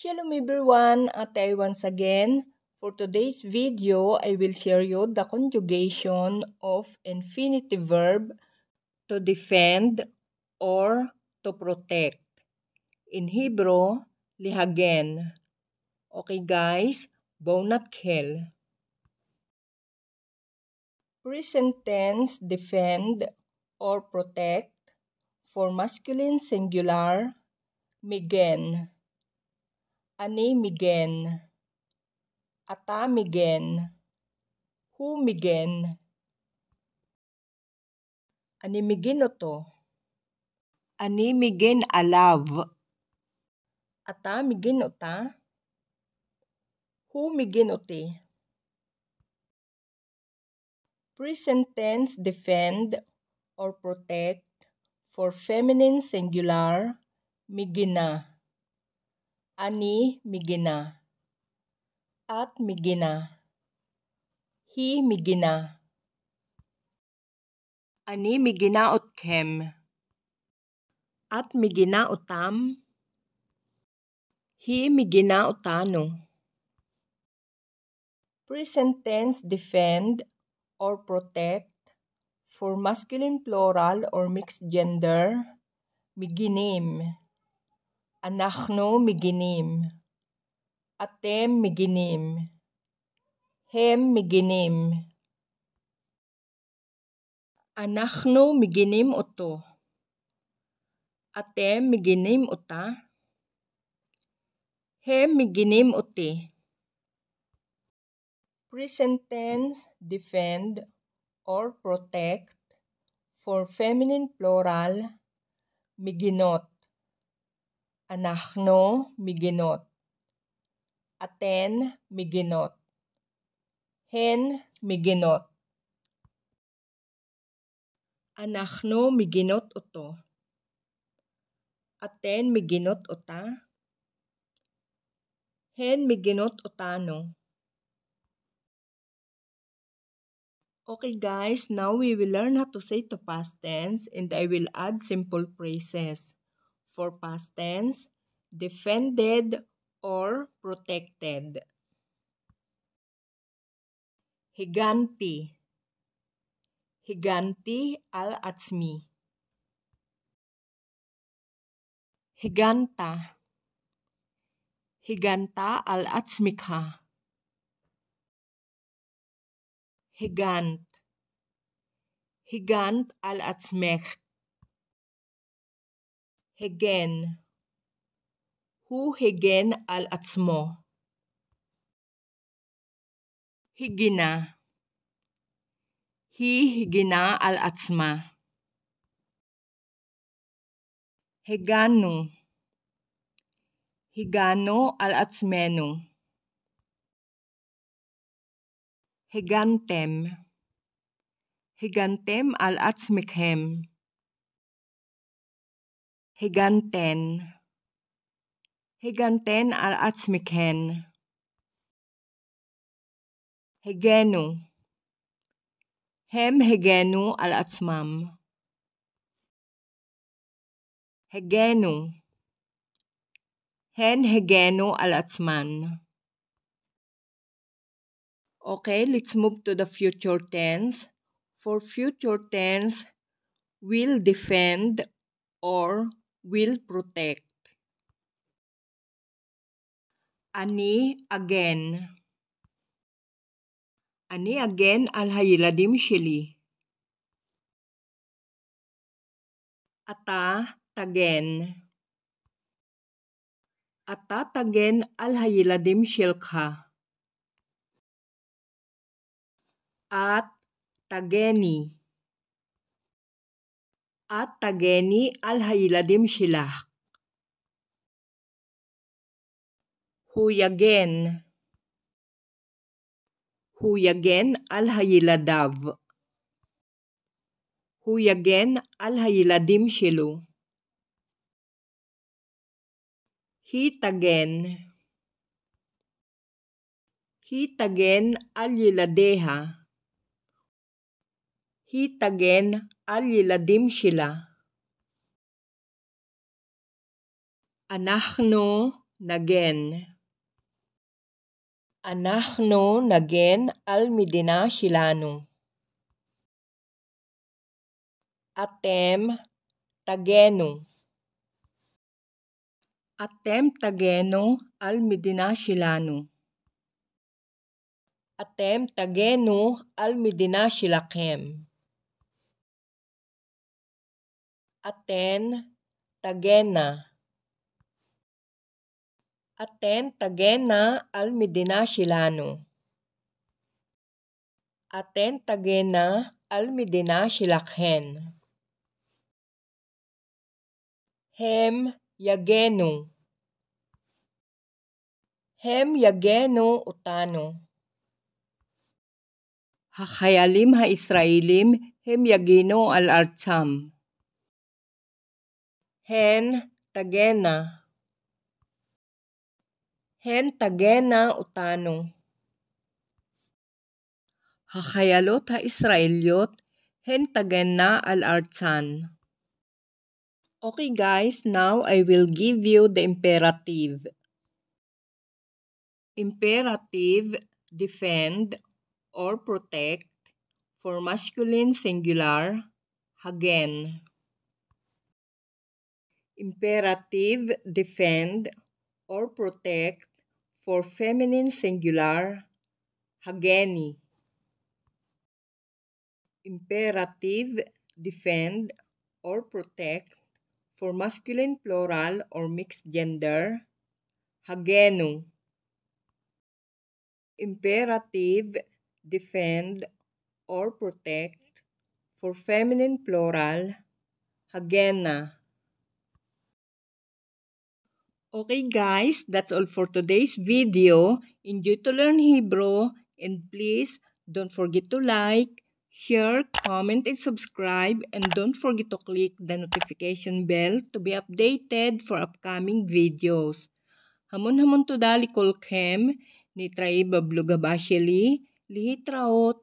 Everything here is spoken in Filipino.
Shalom everyone at I once again. For today's video, I will share you the conjugation of infinitive verb to defend or to protect. In Hebrew, lihagen. Okay guys, bonakhel. Present tense defend or protect for masculine singular, migen anemigen, atamigen, humigen, Animigen oto. animigen alav, ote. Present tense defend or protect for feminine singular, migina. Ani migina. At migina. Hi migina. Ani migina otkem. At migina otam. Hi migina otano. Present tense defend or protect for masculine plural or mixed gender, miginim. אנחנו מגינים. אתם מגינים. הם מגינים. אנחנו מגינים אותו. אתם מגינים אותה. הם מגינים אותי. Present tense defend or protect for feminine plural, miginot. אנחנו מגינות. אתן מגינות. הן מגינות. אנחנו מגינות אותו. אתן מגינות אותה. הן מגינות אותנו. Okay guys, now we will learn how to say to past tense and I will add simple phrases. for past tense, defended or protected. Higanti. Higanti al-Atsmi. Higanta. Higanta al-Atsmikha. Higant. Higant al-Atsmekh. הגן הוא הגן על עצמו. הגינה היא הגינה על עצמה. הגענו הגענו על עצמנו. הגנתם הגנתם על עצמכם higanten higanten ar atzmiken הגנו, hem הגנו al atsmam, הגנו, hen הגנו al atsman. Okay, let's move to the future tense. For future tense, will defend or will protect. Ani again. Ani again al hayladim shili. Ata tagen. Ata tagen al hayladim shilka. At tageni. את תגני על הילדים שלך. הוא יגן. הוא יגן על הילדיו. הוא יגן על הילדים שלו. היא תגן. היא תגן על ילדיה. היא תגן על ילדים שלה. אנחנו נגן. אנחנו נגן על מדינה שלנו. אתם תגנו. אתם תגנו על מדינה שלנו. אתם תגנו על מדינה שלכם. Aten, Tagena. Aten, Tagena al Medina Shilano. Aten, Tagena al Medina Shilakhen. Hem, Yagenu. הם יגנו אותנו. החיילים הישראלים Hem יגנו Al Artsam hen tagena. הן תגענה אותנו. ha Israelyot, הן תגענה על ארצן. Okay guys, now I will give you the imperative. Imperative defend or protect for masculine singular again imperative, defend, or protect for feminine singular, hageni. Imperative, defend, or protect for masculine plural or mixed gender, hagenu. Imperative, defend, or protect for feminine plural, hagena. Okay guys, that's all for today's video. Enjoy to learn Hebrew and please don't forget to like, share, comment, and subscribe. And don't forget to click the notification bell to be updated for upcoming videos. Hamon-hamon to dali kolkhem, ni bablugabasheli, lihit raot,